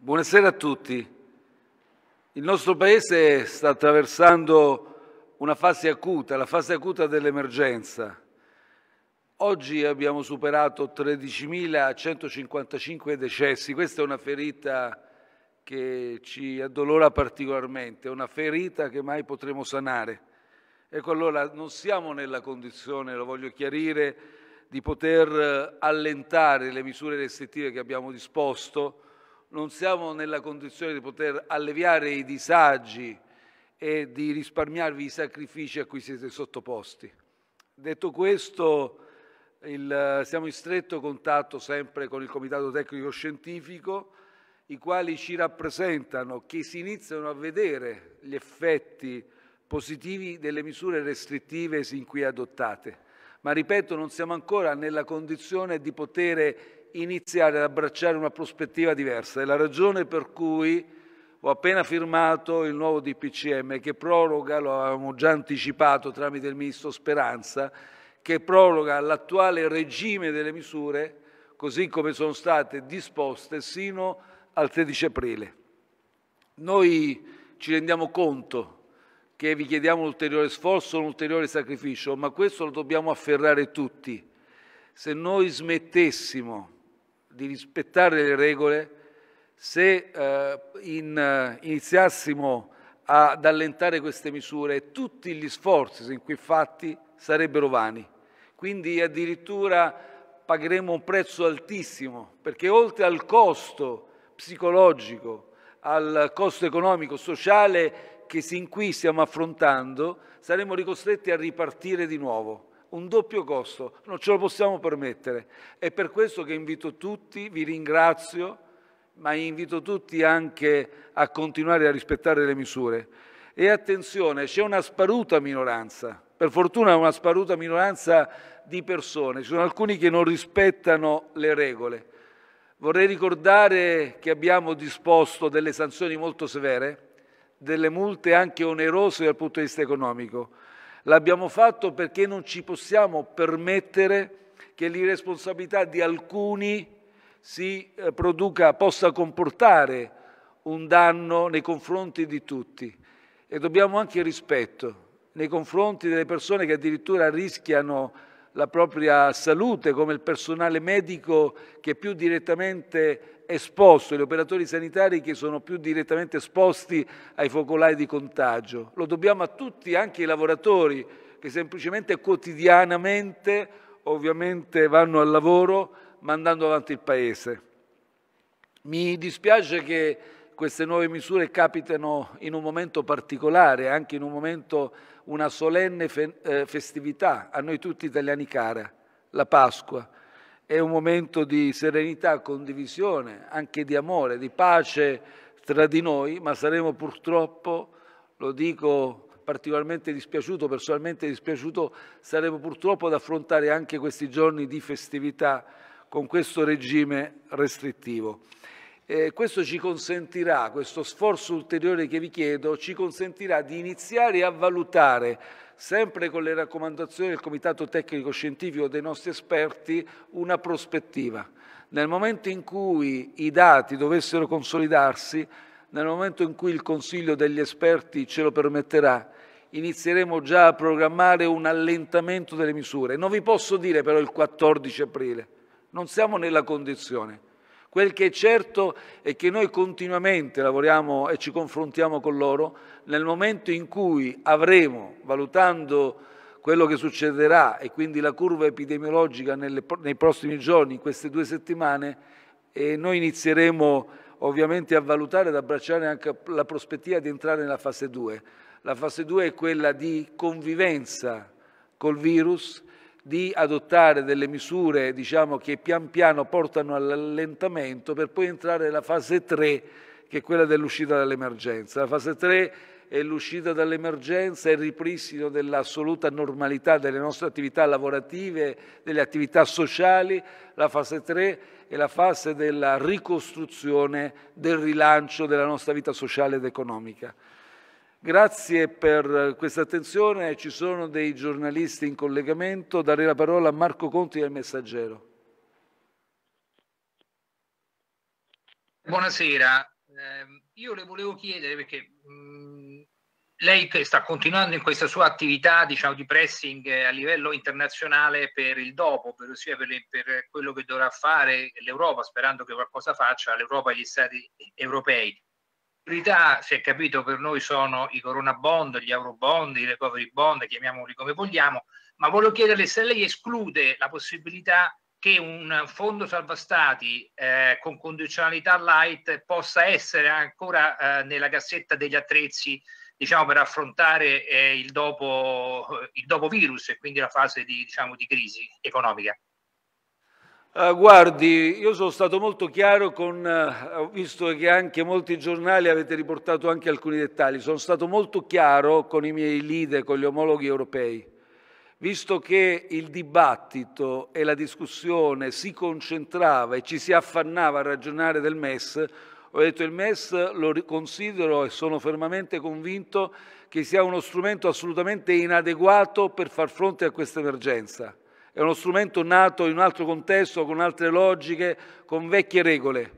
Buonasera a tutti. Il nostro Paese sta attraversando una fase acuta, la fase acuta dell'emergenza. Oggi abbiamo superato 13.155 decessi. Questa è una ferita che ci addolora particolarmente, una ferita che mai potremo sanare. Ecco allora, non siamo nella condizione, lo voglio chiarire, di poter allentare le misure restrittive che abbiamo disposto, non siamo nella condizione di poter alleviare i disagi e di risparmiarvi i sacrifici a cui siete sottoposti. Detto questo, il, siamo in stretto contatto sempre con il Comitato Tecnico Scientifico, i quali ci rappresentano che si iniziano a vedere gli effetti positivi delle misure restrittive sin qui adottate. Ma ripeto, non siamo ancora nella condizione di poter iniziare ad abbracciare una prospettiva diversa. È la ragione per cui ho appena firmato il nuovo DPCM che proroga, lo avevamo già anticipato tramite il Ministro Speranza, che proroga l'attuale regime delle misure così come sono state disposte sino al 13 aprile. Noi ci rendiamo conto che vi chiediamo un ulteriore sforzo, un ulteriore sacrificio, ma questo lo dobbiamo afferrare tutti. Se noi smettessimo di rispettare le regole, se eh, in, eh, iniziassimo ad allentare queste misure, tutti gli sforzi sin qui fatti sarebbero vani. Quindi addirittura pagheremo un prezzo altissimo, perché oltre al costo psicologico, al costo economico, sociale che sin qui stiamo affrontando, saremo ricostretti a ripartire di nuovo un doppio costo, non ce lo possiamo permettere. È per questo che invito tutti, vi ringrazio, ma invito tutti anche a continuare a rispettare le misure. E attenzione, c'è una sparuta minoranza, per fortuna una sparuta minoranza di persone, ci sono alcuni che non rispettano le regole. Vorrei ricordare che abbiamo disposto delle sanzioni molto severe, delle multe anche onerose dal punto di vista economico L'abbiamo fatto perché non ci possiamo permettere che l'irresponsabilità di alcuni si eh, produca, possa comportare un danno nei confronti di tutti. E dobbiamo anche rispetto nei confronti delle persone che addirittura rischiano la propria salute, come il personale medico che è più direttamente esposto, gli operatori sanitari che sono più direttamente esposti ai focolai di contagio. Lo dobbiamo a tutti, anche i lavoratori che semplicemente quotidianamente ovviamente vanno al lavoro mandando avanti il Paese. Mi dispiace che queste nuove misure capitano in un momento particolare, anche in un momento, una solenne fe eh, festività a noi tutti italiani cara, la Pasqua. È un momento di serenità, condivisione, anche di amore, di pace tra di noi, ma saremo purtroppo, lo dico particolarmente dispiaciuto, personalmente dispiaciuto, saremo purtroppo ad affrontare anche questi giorni di festività con questo regime restrittivo. Eh, questo ci consentirà, questo sforzo ulteriore che vi chiedo, ci consentirà di iniziare a valutare, sempre con le raccomandazioni del Comitato Tecnico Scientifico dei nostri esperti, una prospettiva. Nel momento in cui i dati dovessero consolidarsi, nel momento in cui il Consiglio degli esperti ce lo permetterà, inizieremo già a programmare un allentamento delle misure. Non vi posso dire però il 14 aprile, non siamo nella condizione Quel che è certo è che noi continuamente lavoriamo e ci confrontiamo con loro nel momento in cui avremo, valutando quello che succederà e quindi la curva epidemiologica nelle, nei prossimi giorni, in queste due settimane, eh, noi inizieremo ovviamente a valutare ed abbracciare anche la prospettiva di entrare nella fase 2. La fase 2 è quella di convivenza col virus di adottare delle misure diciamo, che pian piano portano all'allentamento per poi entrare nella fase 3 che è quella dell'uscita dall'emergenza. La fase 3 è l'uscita dall'emergenza e il ripristino dell'assoluta normalità delle nostre attività lavorative, delle attività sociali. La fase 3 è la fase della ricostruzione, del rilancio della nostra vita sociale ed economica. Grazie per questa attenzione, ci sono dei giornalisti in collegamento, darei la parola a Marco Conti del Messaggero. Buonasera, eh, io le volevo chiedere perché mh, lei sta continuando in questa sua attività diciamo, di pressing a livello internazionale per il dopo, per, ossia per, per quello che dovrà fare l'Europa, sperando che qualcosa faccia l'Europa e gli Stati europei priorità, si è capito, per noi sono i Corona Bond, gli Euro Bond, i Recovery Bond, chiamiamoli come vogliamo, ma volevo chiederle se lei esclude la possibilità che un fondo salva stati eh, con condizionalità light possa essere ancora eh, nella cassetta degli attrezzi diciamo, per affrontare eh, il, dopo, il dopo virus e quindi la fase di, diciamo, di crisi economica. Eh, guardi, io sono stato molto chiaro con, eh, ho visto che anche molti giornali avete riportato anche alcuni dettagli, sono stato molto chiaro con i miei leader, con gli omologhi europei, visto che il dibattito e la discussione si concentrava e ci si affannava a ragionare del MES, ho detto il MES lo considero e sono fermamente convinto che sia uno strumento assolutamente inadeguato per far fronte a questa emergenza è uno strumento nato in un altro contesto, con altre logiche, con vecchie regole,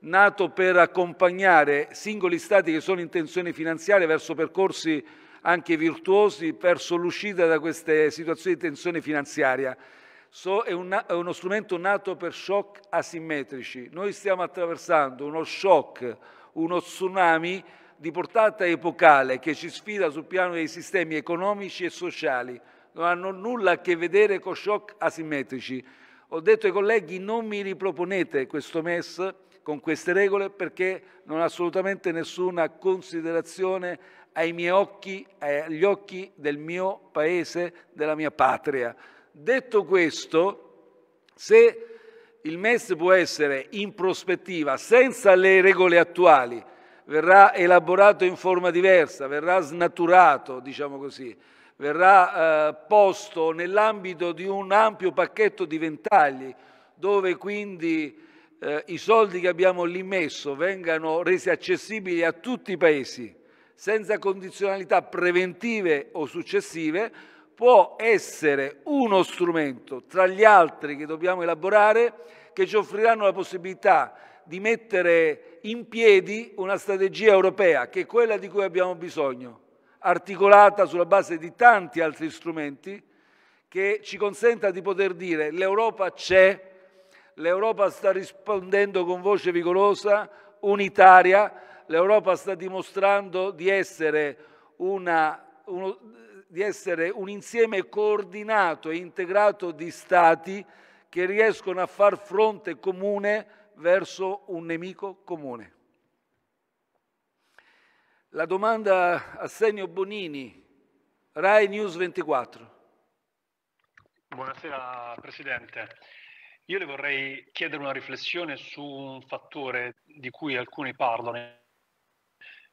nato per accompagnare singoli Stati che sono in tensione finanziaria verso percorsi anche virtuosi, verso l'uscita da queste situazioni di tensione finanziaria. So, è, un, è uno strumento nato per shock asimmetrici. Noi stiamo attraversando uno shock, uno tsunami di portata epocale che ci sfida sul piano dei sistemi economici e sociali non hanno nulla a che vedere con shock asimmetrici. Ho detto ai colleghi non mi riproponete questo MES con queste regole perché non ha assolutamente nessuna considerazione ai miei occhi, agli occhi del mio paese, della mia patria. Detto questo, se il MES può essere in prospettiva, senza le regole attuali, verrà elaborato in forma diversa, verrà snaturato, diciamo così, verrà eh, posto nell'ambito di un ampio pacchetto di ventagli, dove quindi eh, i soldi che abbiamo lì messo vengano resi accessibili a tutti i paesi, senza condizionalità preventive o successive, può essere uno strumento tra gli altri che dobbiamo elaborare che ci offriranno la possibilità di mettere in piedi una strategia europea che è quella di cui abbiamo bisogno articolata sulla base di tanti altri strumenti, che ci consenta di poter dire l'Europa c'è, l'Europa sta rispondendo con voce vigorosa, unitaria, l'Europa sta dimostrando di essere, una, uno, di essere un insieme coordinato e integrato di Stati che riescono a far fronte comune verso un nemico comune. La domanda a Senio Bonini, Rai News 24. Buonasera Presidente. Io le vorrei chiedere una riflessione su un fattore di cui alcuni parlano,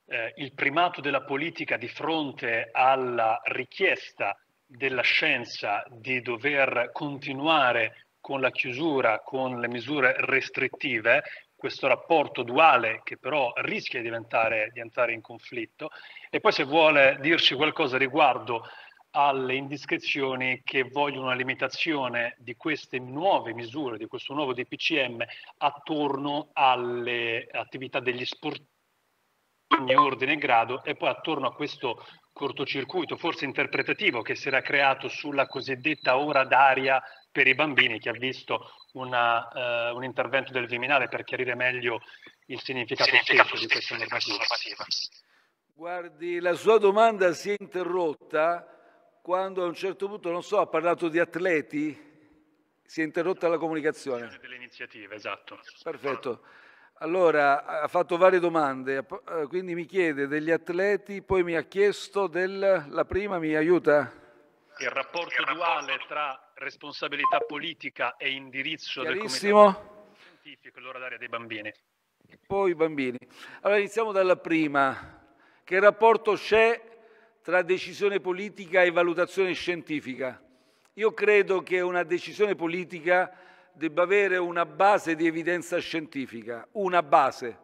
eh, il primato della politica di fronte alla richiesta della scienza di dover continuare con la chiusura, con le misure restrittive, questo rapporto duale che però rischia di, diventare, di entrare in conflitto e poi se vuole dirci qualcosa riguardo alle indiscrezioni che vogliono una limitazione di queste nuove misure, di questo nuovo DPCM attorno alle attività degli sport ogni ordine e grado e poi attorno a questo cortocircuito forse interpretativo che si era creato sulla cosiddetta ora d'aria per i bambini che ha visto una, uh, un intervento del Viminale per chiarire meglio il significato, significato stesso, di questa normativa. Guardi, la sua domanda si è interrotta quando a un certo punto, non so, ha parlato di atleti, si è interrotta la comunicazione. Delle iniziative, esatto. Perfetto. Allora, ha fatto varie domande, eh, quindi mi chiede degli atleti, poi mi ha chiesto della prima mi aiuta? Il rapporto, il rapporto duale tra responsabilità politica e indirizzo del comitato scientifico, l'ora d'aria dei bambini. Poi i bambini. Allora iniziamo dalla prima. Che rapporto c'è tra decisione politica e valutazione scientifica? Io credo che una decisione politica debba avere una base di evidenza scientifica, una base,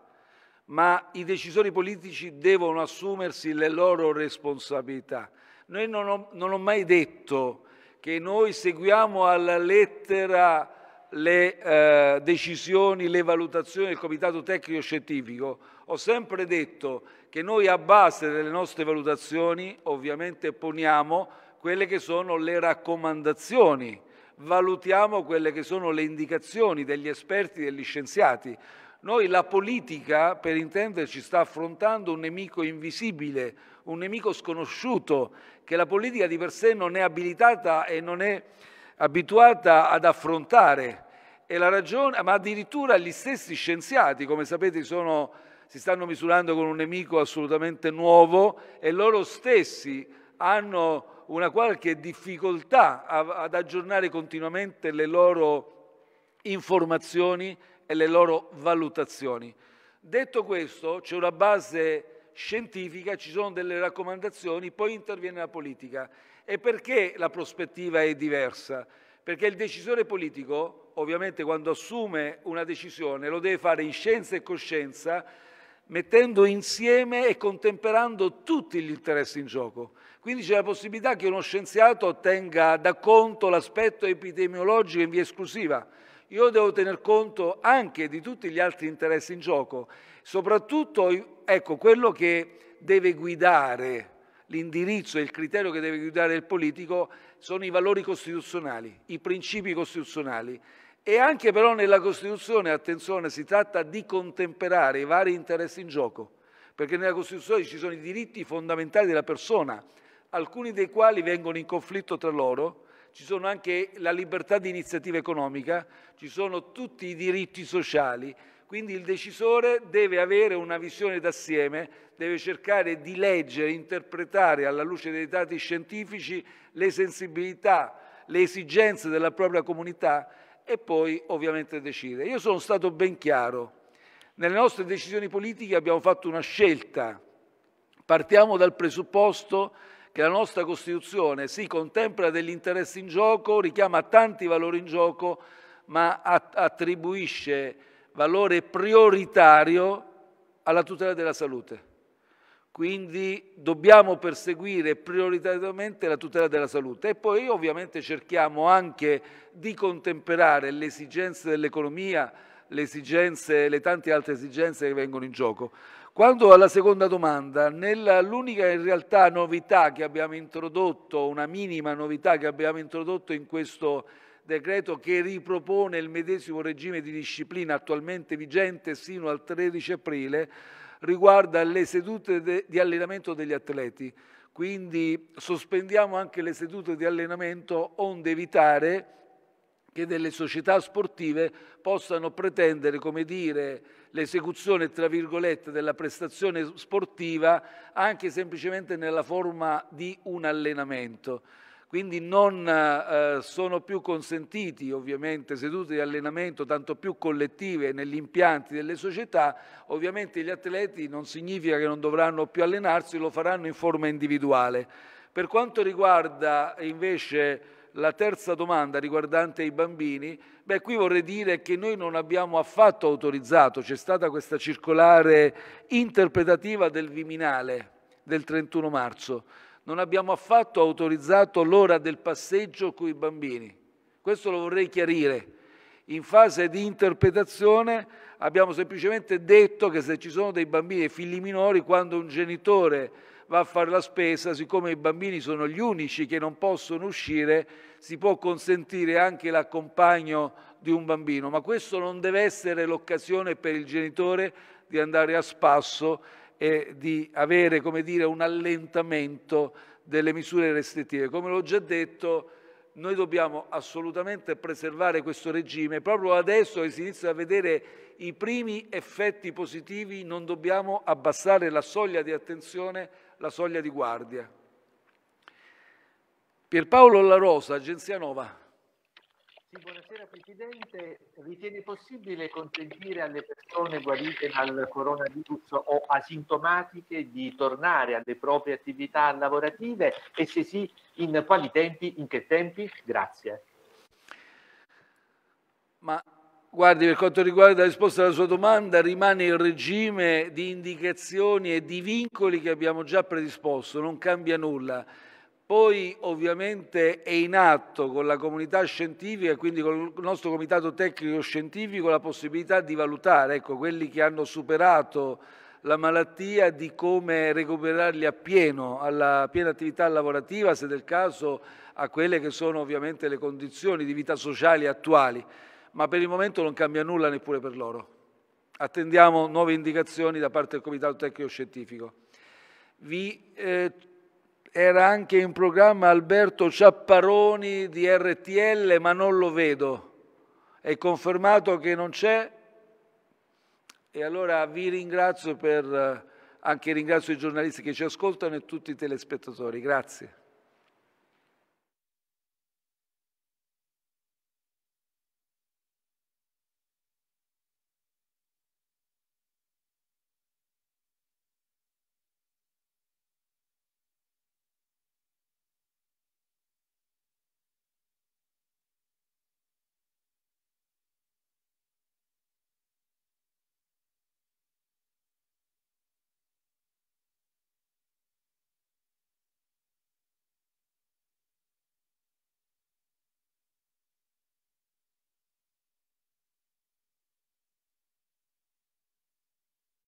ma i decisori politici devono assumersi le loro responsabilità. Noi non ho, non ho mai detto che noi seguiamo alla lettera le eh, decisioni, le valutazioni del Comitato Tecnico Scientifico, ho sempre detto che noi a base delle nostre valutazioni ovviamente poniamo quelle che sono le raccomandazioni, valutiamo quelle che sono le indicazioni degli esperti, e degli scienziati. Noi la politica, per intenderci, sta affrontando un nemico invisibile, un nemico sconosciuto, che la politica di per sé non è abilitata e non è abituata ad affrontare. Ragione, ma addirittura gli stessi scienziati, come sapete, sono, si stanno misurando con un nemico assolutamente nuovo e loro stessi hanno una qualche difficoltà ad aggiornare continuamente le loro informazioni e le loro valutazioni. Detto questo, c'è una base scientifica, ci sono delle raccomandazioni, poi interviene la politica. E perché la prospettiva è diversa? Perché il decisore politico, ovviamente quando assume una decisione, lo deve fare in scienza e coscienza, mettendo insieme e contemperando tutti gli interessi in gioco. Quindi c'è la possibilità che uno scienziato tenga da conto l'aspetto epidemiologico in via esclusiva, io devo tener conto anche di tutti gli altri interessi in gioco, soprattutto ecco, quello che deve guidare l'indirizzo e il criterio che deve guidare il politico sono i valori costituzionali, i principi costituzionali. E anche però nella Costituzione, attenzione, si tratta di contemperare i vari interessi in gioco, perché nella Costituzione ci sono i diritti fondamentali della persona, alcuni dei quali vengono in conflitto tra loro, ci sono anche la libertà di iniziativa economica, ci sono tutti i diritti sociali, quindi il decisore deve avere una visione d'assieme, deve cercare di leggere, interpretare alla luce dei dati scientifici le sensibilità, le esigenze della propria comunità e poi ovviamente decide. Io sono stato ben chiaro, nelle nostre decisioni politiche abbiamo fatto una scelta, partiamo dal presupposto che che la nostra Costituzione si sì, contempla degli interessi in gioco, richiama tanti valori in gioco, ma attribuisce valore prioritario alla tutela della salute. Quindi dobbiamo perseguire prioritariamente la tutela della salute e poi ovviamente cerchiamo anche di contemperare le esigenze dell'economia, le, esigenze, le tante altre esigenze che vengono in gioco. Quanto alla seconda domanda, nella, l'unica in realtà novità che abbiamo introdotto, una minima novità che abbiamo introdotto in questo decreto che ripropone il medesimo regime di disciplina attualmente vigente sino al 13 aprile, riguarda le sedute de, di allenamento degli atleti. Quindi sospendiamo anche le sedute di allenamento onde evitare che delle società sportive possano pretendere, come dire, l'esecuzione, tra virgolette, della prestazione sportiva anche semplicemente nella forma di un allenamento. Quindi non eh, sono più consentiti ovviamente sedute di allenamento, tanto più collettive negli impianti delle società. Ovviamente gli atleti non significa che non dovranno più allenarsi, lo faranno in forma individuale. Per quanto riguarda invece la terza domanda riguardante i bambini, beh, qui vorrei dire che noi non abbiamo affatto autorizzato, c'è stata questa circolare interpretativa del Viminale del 31 marzo, non abbiamo affatto autorizzato l'ora del passeggio con i bambini. Questo lo vorrei chiarire. In fase di interpretazione abbiamo semplicemente detto che se ci sono dei bambini e figli minori, quando un genitore va a fare la spesa, siccome i bambini sono gli unici che non possono uscire, si può consentire anche l'accompagno di un bambino, ma questo non deve essere l'occasione per il genitore di andare a spasso e di avere come dire, un allentamento delle misure restrittive. Come l'ho già detto, noi dobbiamo assolutamente preservare questo regime. Proprio adesso che si inizia a vedere i primi effetti positivi non dobbiamo abbassare la soglia di attenzione la soglia di guardia. Pierpaolo La Rosa, Agenzia Nova. Sì, buonasera Presidente, ritiene possibile consentire alle persone guarite dal coronavirus o asintomatiche di tornare alle proprie attività lavorative e se sì, in quali tempi, in che tempi? Grazie. Ma Guardi, per quanto riguarda la risposta alla sua domanda, rimane il regime di indicazioni e di vincoli che abbiamo già predisposto, non cambia nulla. Poi ovviamente è in atto con la comunità scientifica, e quindi con il nostro comitato tecnico scientifico, la possibilità di valutare ecco, quelli che hanno superato la malattia, di come recuperarli appieno, alla piena attività lavorativa, se del caso, a quelle che sono ovviamente le condizioni di vita sociali attuali ma per il momento non cambia nulla neppure per loro. Attendiamo nuove indicazioni da parte del Comitato Tecnico Scientifico. Vi, eh, era anche in programma Alberto Ciapparoni di RTL, ma non lo vedo. È confermato che non c'è. E allora vi ringrazio per, eh, anche ringrazio i giornalisti che ci ascoltano e tutti i telespettatori. Grazie.